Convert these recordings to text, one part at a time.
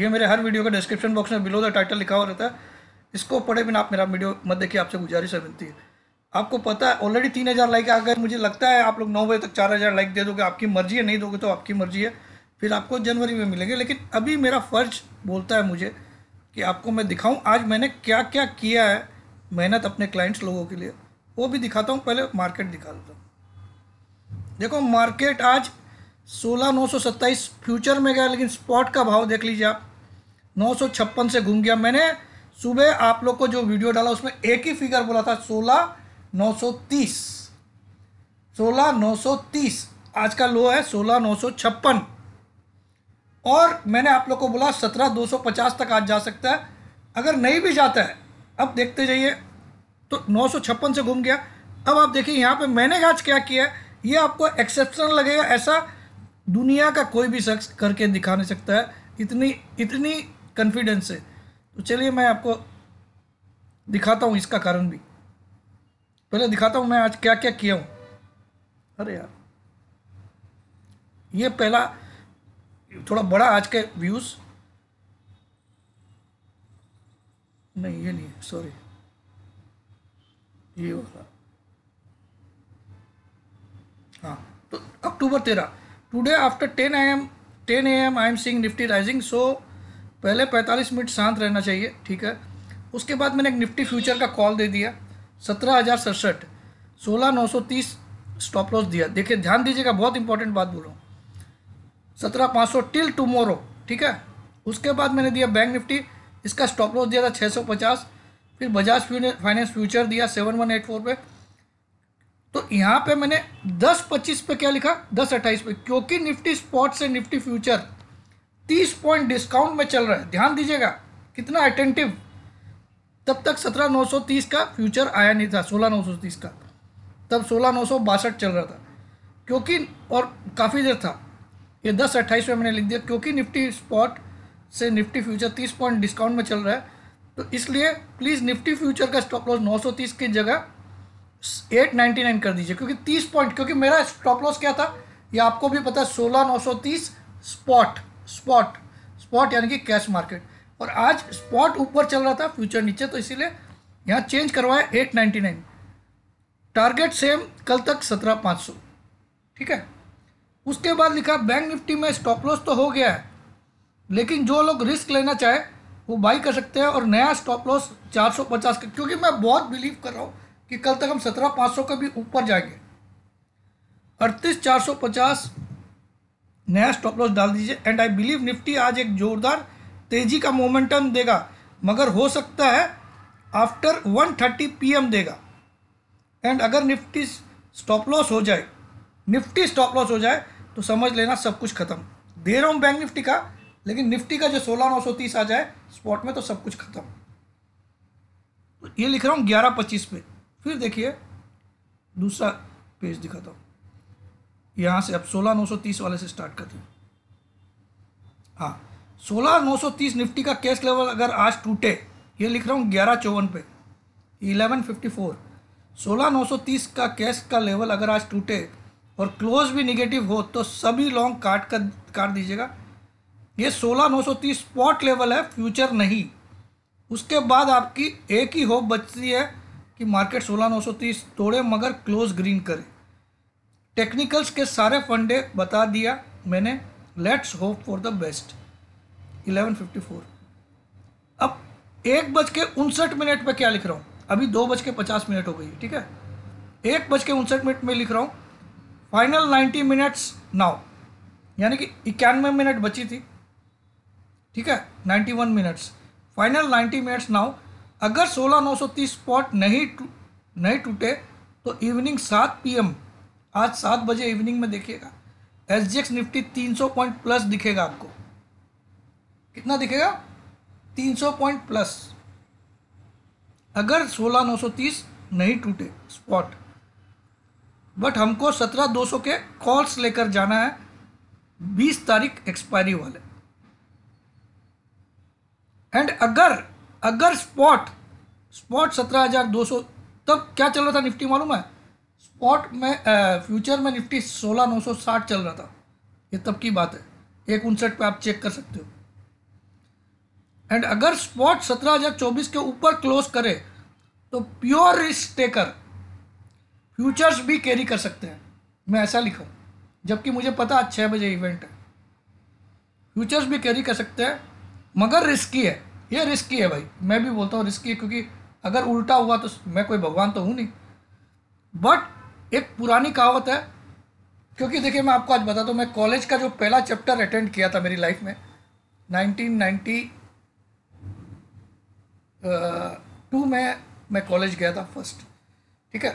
ये मेरे हर वीडियो का डिस्क्रिप्शन बॉक्स में बिलो द टाइटल लिखा हुआ रहता है इसको पढ़े बिना आप मेरा वीडियो मत देखिए आपसे गुजारिश है बनती है आपको पता है ऑलरेडी तीन हज़ार लाइक आ गए मुझे लगता है आप लोग नौ बजे तक चार हज़ार लाइक दे दोगे आपकी मर्जी है नहीं दोगे तो आपकी मर्जी है फिर आपको जनवरी में मिलेंगे लेकिन अभी मेरा फ़र्ज बोलता है मुझे कि आपको मैं दिखाऊँ आज मैंने क्या क्या किया है मेहनत अपने क्लाइंट्स लोगों के लिए वो भी दिखाता हूँ पहले मार्केट दिखा देता हूँ देखो मार्केट आज सोलह नौ सौ सत्ताईस फ्यूचर में गया लेकिन स्पॉट का भाव देख लीजिए आप नौ से घूम गया मैंने सुबह आप लोग को जो वीडियो डाला उसमें एक ही फिगर बोला था सोलह नौ सौ तीस सोलह नौ सौ तीस आज का लो है सोलह नौ सौ छप्पन और मैंने आप लोग को बोला सत्रह दो सौ पचास तक आज जा सकता है अगर नहीं भी जाता है अब देखते जाइए तो नौ सौ छप्पन से घूम गया अब आप देखिए यहाँ पे मैंने आज क्या किया है ये आपको एक्सेप्शनल लगेगा ऐसा दुनिया का कोई भी शख्स करके दिखा नहीं सकता है इतनी इतनी कॉन्फिडेंस है तो चलिए मैं आपको दिखाता हूँ इसका कारण भी पहले दिखाता हूँ मैं आज क्या क्या किया हूँ अरे यार ये पहला थोड़ा बड़ा आज के व्यूज़ नहीं ये नहीं सॉरी ये वाला हाँ तो अक्टूबर तेरह today after ten I am ten A M I am seeing Nifty rising so पहले 45 मिनट शांत रहना चाहिए ठीक है उसके बाद मैंने एक निफ्टी फ्यूचर का कॉल दे दिया सत्रह हज़ार सड़सठ सोलह नौ सौ तीस स्टॉप लॉस दिया देखिए ध्यान दीजिएगा बहुत इंपॉर्टेंट बात हूँ सत्रह पाँच सौ टिल टुमोरो ठीक है उसके बाद मैंने दिया बैंक निफ्टी इसका स्टॉप लॉस दिया था छः सौ पचास फिर बजाज फाइनेंस फ्यूचर दिया सेवन वन एट फोर पे तो यहाँ पे मैंने दस पच्चीस पे क्या लिखा दस अट्ठाईस पे क्योंकि निफ्टी स्पॉट से निफ्टी फ्यूचर तीस पॉइंट डिस्काउंट में चल रहा है ध्यान दीजिएगा कितना अटेंटिव तब तक सत्रह नौ सौ तीस का फ्यूचर आया नहीं था सोलह नौ सौ तीस का तब सोलह नौ सौ बासठ चल रहा था क्योंकि और काफ़ी देर था ये दस अट्ठाईस में मैंने लिख दिया क्योंकि निफ्टी स्पॉट से निफ्टी फ्यूचर तीस पॉइंट डिस्काउंट में चल रहा है तो इसलिए प्लीज़ निफ्टी फ्यूचर का स्टॉप लॉस नौ सौ तीस की जगह एट नाइन्टी नाइन कर दीजिए क्योंकि तीस पॉइंट क्योंकि मेरा स्टॉप लॉस क्या था ये आपको भी पता है सोलह नौ सौ तीस स्पॉट स्पॉट स्पॉट यानी कि कैश मार्केट और आज स्पॉट ऊपर चल रहा था फ्यूचर नीचे तो इसीलिए यहाँ चेंज करवाया eight ninety nine target same कल तक सत्रह पाँच सौ ठीक है उसके बाद लिखा बैंक निफ्टी में स्टॉप लॉस तो हो गया है लेकिन जो लोग रिस्क लेना चाहे वो बाई कर सकते हैं और नया स्टॉप लॉस चार सौ पचास का क्योंकि मैं बहुत बिलीव कर रहा हूँ कि कल तक हम सत्रह पाँच सौ का भी ऊपर जाएंगे अड़तीस चार सौ पचास नया स्टॉप लॉस डाल दीजिए एंड आई बिलीव निफ्टी आज एक जोरदार तेजी का मोमेंटम देगा मगर हो सकता है आफ्टर 1:30 थर्टी देगा एंड अगर निफ्टी स्टॉप लॉस हो जाए निफ्टी स्टॉप लॉस हो जाए तो समझ लेना सब कुछ खत्म दे रहा हूँ बैंक निफ्टी का लेकिन निफ्टी का जो सोलह नौ सौ तीस आ जाए स्पॉट में तो सब कुछ खत्म तो ये लिख रहा हूँ ग्यारह पच्चीस पे फिर देखिए दूसरा पेज दिखाता हूँ यहाँ से अब सोलह नौ सौ तीस वाले से स्टार्ट करते हैं हाँ सोलह नौ सौ तीस निफ्टी का कैश लेवल अगर आज टूटे ये लिख रहा हूँ ग्यारह चौवन पे इलेवन फिफ्टी फोर सोलह नौ सौ तीस का कैश का लेवल अगर आज टूटे और क्लोज भी निगेटिव हो तो सभी लॉन्ग काट कर काट दीजिएगा ये सोलह नौ सौ तीस स्पॉट लेवल है फ्यूचर नहीं उसके बाद आपकी एक ही होप बचती है कि मार्केट सोलह नौ सौ तीस तोड़े मगर क्लोज ग्रीन करें टेक्निकल्स के सारे फंडे बता दिया मैंने let's hope for the best 1154 अब एक बज के उनसठ मिनट पर क्या लिख रहा हूँ अभी दो बज के पचास मिनट हो गई ठीक है एक बज के उनसठ मिनट में लिख रहा हूँ फाइनल नाइन्टी मिनट्स नाउ यानी कि इक्यानवे मिनट बची थी ठीक है ninety one minutes final ninety minutes now अगर सोलह नौ सौ तीस स्पॉट नहीं नहीं टूटे तो इवनिंग सात पीएम आज सात बजे इवनिंग में देखिएगा एस जी एक्स निफ्टी तीन सौ पॉइंट प्लस दिखेगा आपको कितना दिखेगा तीन सौ पॉइंट प्लस अगर सोलह नौ सौ तीस नहीं टूटे स्पॉट बट हमको सत्रह दो सौ के कॉल्स लेकर जाना है बीस तारीख एक्सपायरी वाले एंड अगर अगर स्पॉट स्पॉट सत्रह हज़ार दो सौ तब क्या चल रहा था निफ्टी मालूम है स्पॉट में आ, फ्यूचर में निफ्टी सोलह नौ सौ साठ चल रहा था ये तब की बात है एक उनसठ पे आप चेक कर सकते हो एंड अगर स्पॉट सत्रह हज़ार चौबीस के ऊपर क्लोज करे तो प्योर रिस्क टेकर फ्यूचर्स भी कैरी कर सकते हैं मैं ऐसा लिखा जबकि मुझे पता छः बजे इवेंट है फ्यूचर्स भी कैरी कर सकते हैं मगर रिस्की है ये रिस्की है भाई मैं भी बोलता हूँ रिस्की है क्योंकि अगर उल्टा हुआ तो मैं कोई भगवान तो हूँ नहीं बट एक पुरानी कहावत है क्योंकि देखिए मैं आपको आज बताता हूँ मैं कॉलेज का जो पहला चैप्टर अटेंड किया था मेरी लाइफ में 1992 में मैं कॉलेज गया था फर्स्ट ठीक है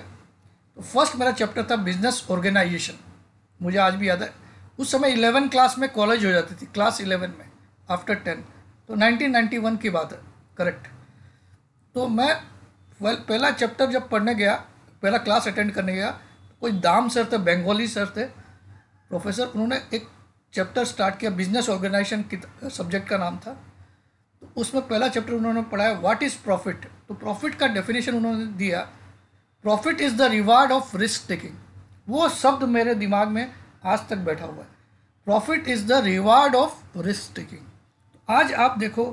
तो फर्स्ट मेरा चैप्टर था बिजनेस ऑर्गेनाइजेशन मुझे आज भी याद है उस समय इलेवन क्लास में कॉलेज हो जाती थी क्लास इलेवन में आफ्टर टेन तो 1991 की बात है करेक्ट तो मैं वेल पहला चैप्टर जब पढ़ने गया पहला क्लास अटेंड करने गया कोई दाम सर थे बंगाली सर थे प्रोफेसर उन्होंने एक चैप्टर स्टार्ट किया बिजनेस ऑर्गेनाइजेशन सब्जेक्ट का नाम था तो उसमें पहला चैप्टर उन्होंने पढ़ाया व्हाट इज़ प्रॉफिट तो प्रॉफिट का डेफिनेशन उन्होंने दिया profit is the reward of risk taking वो शब्द मेरे दिमाग में आज तक बैठा हुआ है profit is the reward of risk taking आज आप देखो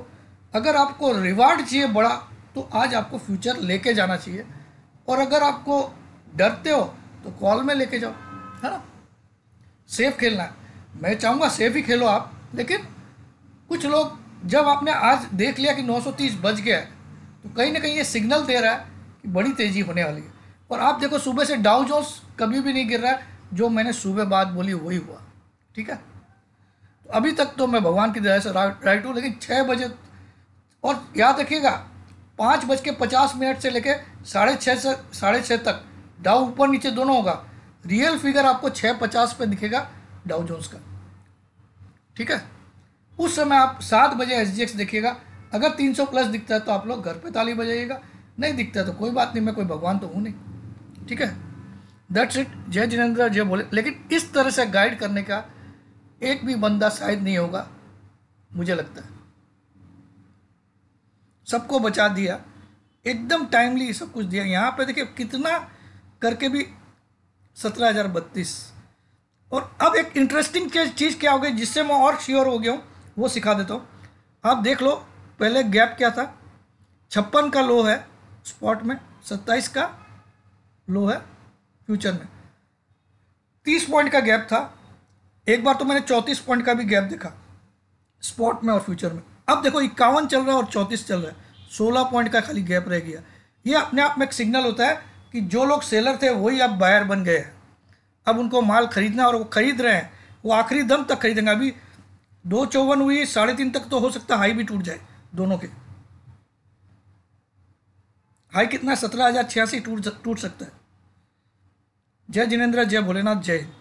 अगर आपको रिवार्ड चाहिए बड़ा तो आज आपको फ्यूचर लेके जाना चाहिए और अगर आपको डरते हो तो कॉल में लेके जाओ है ना सेफ खेलना है मैं चाहूँगा सेफ ही खेलो आप लेकिन कुछ लोग जब आपने आज देख लिया कि 930 बज गया है तो कहीं ना कहीं ये सिग्नल दे रहा है कि बड़ी तेज़ी होने वाली है और आप देखो सुबह से डाउ जोस कभी भी नहीं गिर रहा है जो मैंने सुबह बात बोली वही हुआ ठीक है तो अभी तक तो मैं भगवान की दया से राइट हूँ लेकिन छः बजे और याद रखिएगा पाँच बज के पचास मिनट से लेकर साढ़े छः से साढ़े छः तक डाउ ऊपर नीचे दोनों होगा रियल फिगर आपको छः पचास पर दिखेगा डाउ जोन्स का ठीक है उस समय आप सात बजे एस जी एक्स देखिएगा अगर तीन सौ प्लस दिखता है तो आप लोग घर पे ताली बजाइएगा नहीं दिखता है तो कोई बात नहीं मैं कोई भगवान तो हूँ नहीं ठीक है दैट्स इट जय जिनेन्द्र जय बोले लेकिन इस तरह से गाइड करने का एक भी बंदा शायद नहीं होगा मुझे लगता है सबको बचा दिया एकदम टाइमली सब कुछ दिया यहाँ पे देखिए कितना करके भी सत्रह हज़ार बत्तीस और अब एक इंटरेस्टिंग चीज़ क्या हो गई जिससे मैं और श्योर हो गया हूँ वो सिखा देता हूँ आप देख लो पहले गैप क्या था छप्पन का लो है स्पॉट में सत्ताईस का लो है फ्यूचर में तीस पॉइंट का गैप था एक बार तो मैंने चौंतीस पॉइंट का भी गैप देखा स्पॉट में और फ्यूचर में अब देखो इक्यावन चल रहा है और चौंतीस चल रहा है सोलह पॉइंट का खाली गैप रह गया ये अपने आप में एक सिग्नल होता है कि जो लोग सेलर थे वही अब बायर बन गए हैं अब उनको माल खरीदना और वो खरीद रहे हैं वो आखिरी दम तक खरीदेंगे अभी दो चौवन हुई साढ़े तीन तक तो हो सकता है हाई भी टूट जाए दोनों के हाई कितना सत्रह हज़ार छियासी टूट टूट सकता है जय जिनेन्द्र जय भोलेनाथ जय हिंद